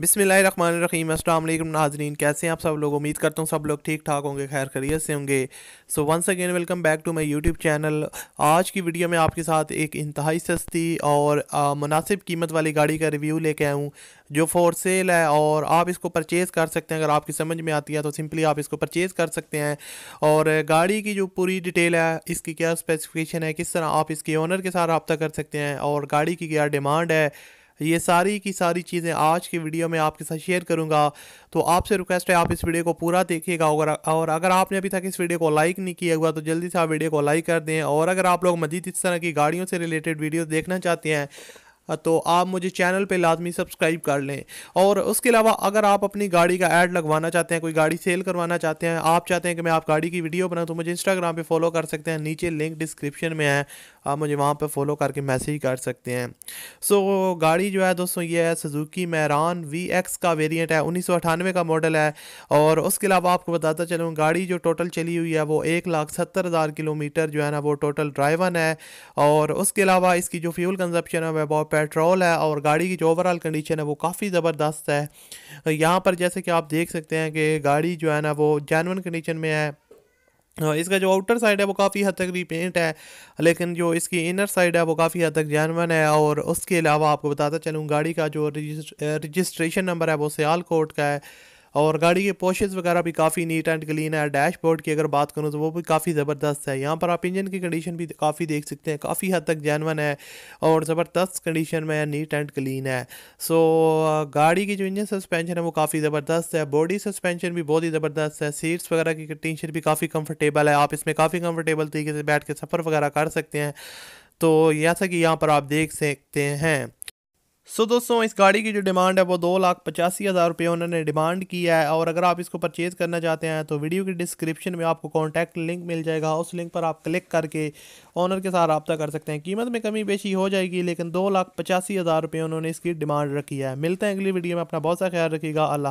बिसमीम असल नाजरीन कैसे हैं आप सब लोग उम्मीद करता हूँ सब लोग ठीक ठाक होंगे खैर खरीत से होंगे so once again welcome back to my YouTube channel आज की वीडियो में आपके साथ एक इंतहाई सस्ती और मुनासिब कीमत वाली गाड़ी का रिव्यू लेके आया हूँ जो फॉर सेल है और आप इसको परचेज़ कर सकते हैं अगर आपकी समझ में आती है तो सिंपली आप इसको परचेज़ कर सकते हैं और गाड़ी की जो पूरी डिटेल है इसकी क्या स्पेसिफिकेशन है किस तरह आप इसके ओनर के साथ रबता कर सकते हैं और गाड़ी की क्या डिमांड है ये सारी की सारी चीज़ें आज की वीडियो में आपके साथ शेयर करूँगा तो आपसे रिक्वेस्ट है आप इस वीडियो को पूरा देखिएगा और और अगर आपने अभी तक इस वीडियो को लाइक नहीं किया हुआ तो जल्दी से आप वीडियो को लाइक कर दें और अगर आप लोग मजीद इस तरह की गाड़ियों से रिलेटेड वीडियो देखना चाहते हैं तो आप मुझे चैनल पे लाजमी सब्सक्राइब कर लें और उसके अलावा अगर आप अपनी गाड़ी का ऐड लगवाना चाहते हैं कोई गाड़ी सेल करवाना चाहते हैं आप चाहते हैं कि मैं आप गाड़ी की वीडियो बनाऊँ तो मुझे इंस्टाग्राम पर फॉलो कर सकते हैं नीचे लिंक डिस्क्रिप्शन में है आप मुझे वहाँ पर फॉलो करके मैसेज कर सकते हैं सो गाड़ी जो है दोस्तों ये है सुजुकी मैरान वी का वेरियंट है उन्नीस का मॉडल है और उसके अलावा आपको बताता चलूँ गाड़ी जो टोटल चली हुई है वो एक लाख सत्तर हज़ार किलोमीटर जो है ना वो टोटल ड्राइवन है और उसके अलावा इसकी जो फ्यूल कंजप्शन है वह बहुत पेट्रोल है और गाड़ी की जो ओवरऑल कंडीशन है वो काफ़ी ज़बरदस्त है यहाँ पर जैसे कि आप देख सकते हैं कि गाड़ी जो है ना वो जैनवन कंडीशन में है हाँ, इसका जो आउटर साइड है वो काफ़ी हद तक रिपेंट है लेकिन जो इसकी इनर साइड है वो काफ़ी हद तक जैनवन है और उसके अलावा आपको बताता चलूँ गाड़ी का जो रजिस्ट्रेशन नंबर है वो सियालकोट का है और गाड़ी के पोशेज़ वगैरह भी काफ़ी नीट एंड क्लीन है डैशबोर्ड की अगर बात करूँ तो वो भी काफ़ी ज़बरदस्त है यहाँ पर आप इंजन की कंडीशन भी काफ़ी देख सकते हैं काफ़ी हद तक जैनवन है और ज़बरदस्त कंडीशन में है नीट एंड क्लीन है सो गाड़ी की जो इंजन सस्पेंशन है वो काफ़ी ज़बरदस्त है बॉडी सस्पेंशन भी बहुत ही ज़बरदस्त है सीट्स वगैरह की कंडीशन भी काफ़ी कम्फर्टेबल है आप इसमें काफ़ी कम्फर्टेबल तरीके से बैठ के सफ़र वगैरह कर सकते हैं तो जैसा कि यहाँ पर आप देख सकते हैं सो दोस्तों इस गाड़ी की जो डिमांड है वो दो लाख पचासी हज़ार रुपये उन्होंने डिमांड किया है और अगर आप इसको परचेज़ करना चाहते हैं तो वीडियो की डिस्क्रिप्शन में आपको कॉन्टैक्ट लिंक मिल जाएगा उस लिंक पर आप क्लिक करके ऑनर के साथ रबता कर सकते हैं कीमत में कमी बेशी हो जाएगी लेकिन दो लाख पचासी हज़ार रुपये उन्होंने इसकी डिमांड रखी है मिलते हैं अगली वीडियो में अपना बहुत सा ख्याल रखिएगा अल्लाह